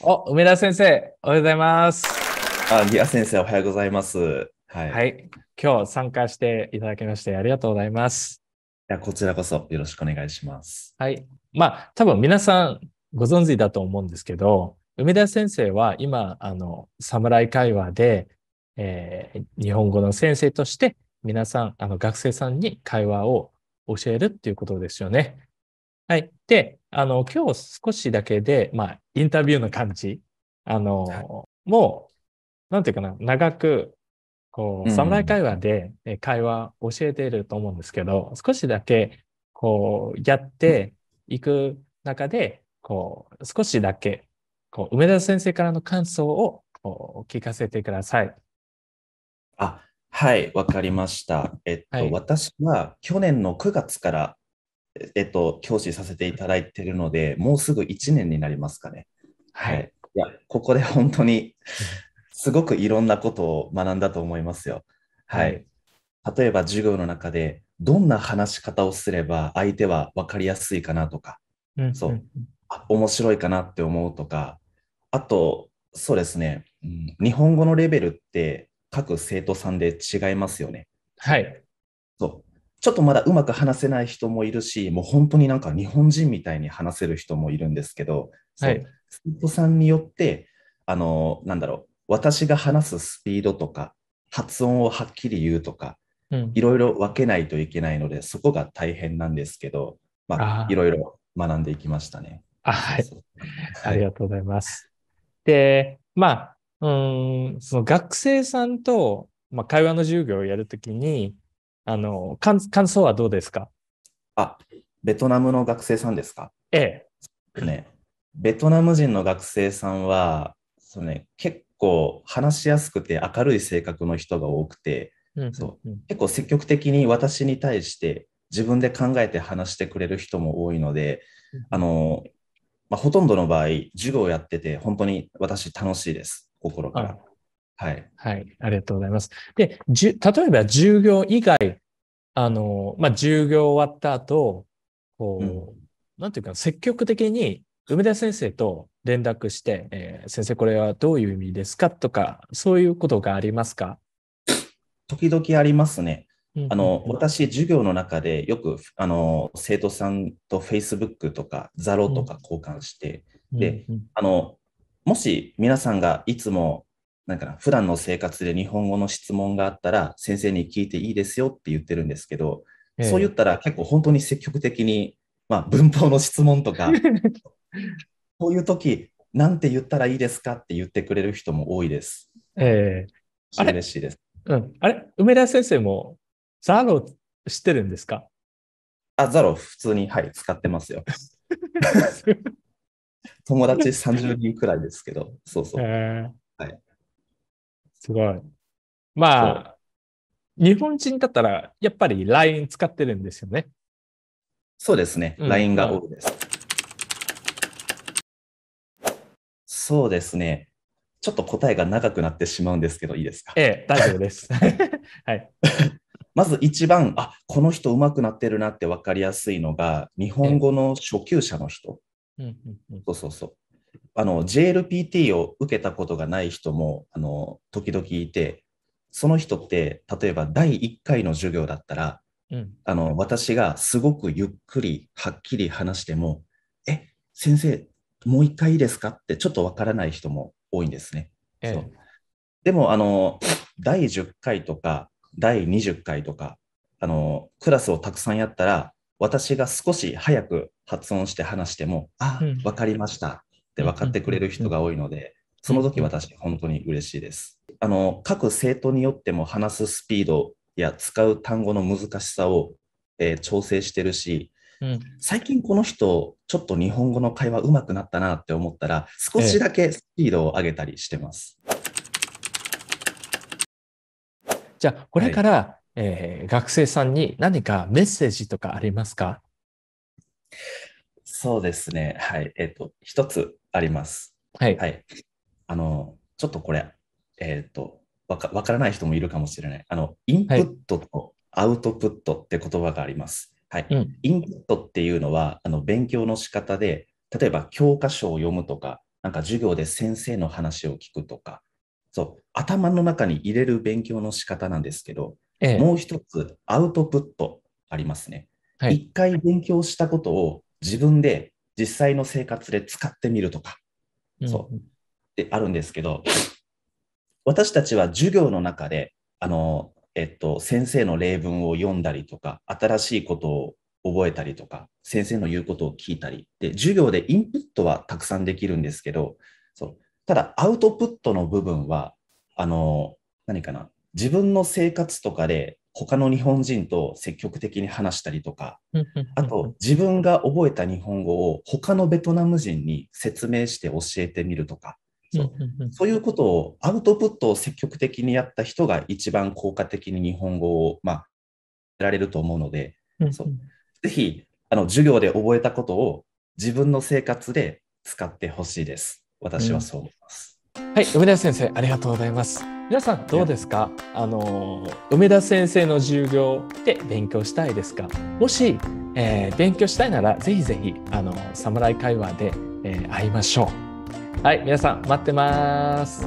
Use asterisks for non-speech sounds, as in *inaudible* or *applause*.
お、梅田先生、おはようございます。あ、リア先生、おはようございます。はい。はい、今日参加していただきましてありがとうございます。いや、こちらこそよろしくお願いします。はい。まあ、多分皆さんご存知だと思うんですけど、梅田先生は今、あの、侍会話で、えー、日本語の先生として皆さん、あの、学生さんに会話を教えるっていうことですよね。はい。で、あの、今日少しだけで、まあ、インタビューの感じ、あの、もう、なんていうかな、長く、こう、侍会話で会話を教えていると思うんですけど、うん、少しだけ、こう、やっていく中で、こう、少しだけ、こう、梅田先生からの感想を、こう、聞かせてください。あ、はい、わかりました。えっと、はい、私は去年の9月からえっと、教師させていただいているので、もうすぐ1年になりますかね。はい。はい、いや、ここで本当に、すごくいろんなことを学んだと思いますよ。はい。例えば、授業の中で、どんな話し方をすれば相手は分かりやすいかなとか、そう、面白いかなって思うとか、あと、そうですね、うん、日本語のレベルって各生徒さんで違いますよね。はい。そう。ちょっとまだうまく話せない人もいるし、もう本当になんか日本人みたいに話せる人もいるんですけど、はい、生徒さんによって、あの、なんだろう、私が話すスピードとか、発音をはっきり言うとか、いろいろ分けないといけないので、そこが大変なんですけど、まあ、いろいろ学んでいきましたね。はい。ありがとうございます。で、まあ、うん、その学生さんと、まあ、会話の授業をやるときに、あの感想はどうですかあ、ベトナムの学生さんですかええ。ね、ベトナム人の学生さんは、そう、ね、結構話しやすくて明るい性格の人が多くて、うんううん、そう結構積極的に私に対して自分で考えて話してくれる人も多いので、うん、あのまあ、ほとんどの場合、授業をやってて本当に私楽しいです、心から。はい。はい。ありがとうございます。で、じ例えば従業以外、あの、まあ、従業終わった後、こう、うん、なんていうか、積極的に梅田先生と連絡して、えー、先生、これはどういう意味ですかとか、そういうことがありますか時々ありますね。あの、私、授業の中でよくあの生徒さんと Facebook とか Zaro とか交換して、で、あのもし皆さんがいつもなんか普段の生活で日本語の質問があったら、先生に聞いていいですよって言ってるんですけど、えー、そう言ったら結構本当に積極的に、まあ、文法の質問とか、こ *laughs* ういう時、なんて言ったらいいですかって言ってくれる人も多いです。ええー、れ嬉しいです。うん、あれ、梅田先生もザロ知ってるんですかあ、ザロ普通に、はい、使ってますよ。*laughs* 友達30人くらいですけど、そうそう。えー、はいすごい。まあ、日本人だったら、やっぱり LINE 使ってるんですよね。そうですね。うん、LINE が多いです。そうですね。ちょっと答えが長くなってしまうんですけど、いいですか。ええ、大丈夫です。*laughs* はい。まず一番、あこの人上手くなってるなって分かりやすいのが、日本語の初級者の人。ええ、そうそうそう。あの JLPT を受けたことがない人もあの時々いてその人って例えば第1回の授業だったら、うん、あの私がすごくゆっくりはっきり話しても「え先生もう1回いいですか?」ってちょっとわからない人も多いんですね。ええ、そうでもあの第10回とか第20回とかあのクラスをたくさんやったら私が少し早く発音して話しても「あ分かりました」って分かってくれる人が多いので、その時私、本当に嬉しいです。あの各生徒によっても話すスピードや使う単語の難しさを、えー、調整してるし、うん、最近この人、ちょっと日本語の会話うまくなったなって思ったら、少しだけスピードを上げたりしてます。ええ、じゃあ、これから、はい、えー、学生さんに何かメッセージとかありますかそうですね。はい。えっ、と、一つ、あります。はい。はい。あの、ちょっとこれ、えっ、ー、と、わかからない人もいるかもしれない。あの、インプットとアウトプットって言葉があります。はい。うん、インプットっていうのは、あの、勉強の仕方で、例えば教科書を読むとか、なんか授業で先生の話を聞くとか、そう、頭の中に入れる勉強の仕方なんですけど、ええ、もう一つ、アウトプットありますね。はい、回勉強したことを自分で実際の生活で使ってみるとか、そう、ってあるんですけど、私たちは授業の中で、あの、えっと、先生の例文を読んだりとか、新しいことを覚えたりとか、先生の言うことを聞いたり、で、授業でインプットはたくさんできるんですけど、そうただ、アウトプットの部分は、あの、何かな、自分の生活とかで他の日本人と積極的に話したりとか、あと自分が覚えた日本語を他のベトナム人に説明して教えてみるとか、そうそういうことをアウトプットを積極的にやった人が一番効果的に日本語を、まあ、得られると思うので、そうぜひあの授業で覚えたことを自分の生活で使ってほしいです。私はそう思います。はい、梅田先生、ありがとうございます。皆さんどうですかあの梅田先生の授業で勉強したいですかもし、えー、勉強したいならぜひぜひあの侍会話で、えー、会いましょうはい皆さん待ってます